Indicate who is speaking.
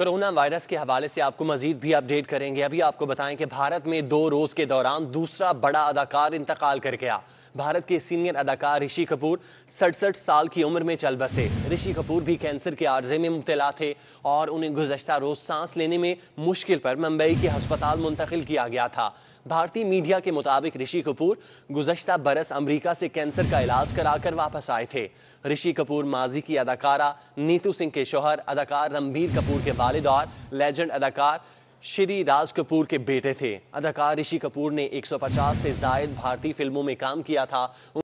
Speaker 1: corona virus के हवाले से आपको मजीद भी अपडेट करेंगे अभी आपको बताएं कि भारत में दो रोज के दौरान दूसरा बड़ा अदाकार इंतकाल कर गया भारत के सीनियर अदाकार ऋषि कपूर सड़सठ साल की उम्र में चल बसे ऋषि कपूर भी कैंसर के आर्जे में मुबतला थे और उन्हें गुजशत रोज सांस लेने में मुश्किल पर मुंबई के अस्पताल मुंतकिल किया गया था भारतीय मीडिया के मुताबिक ऋषि कपूर गुजशत बरस अमरीका से कैंसर का इलाज कराकर वापस आए थे ऋषि कपूर माजी की अदाकारा नीतू सिंह के शोहर अदाकार रणबीर कपूर के वालिद और लेजेंड अदाकार श्री राज कपूर के बेटे थे अदाकार ऋषि कपूर ने 150 से जायद भारतीय फिल्मों में काम किया था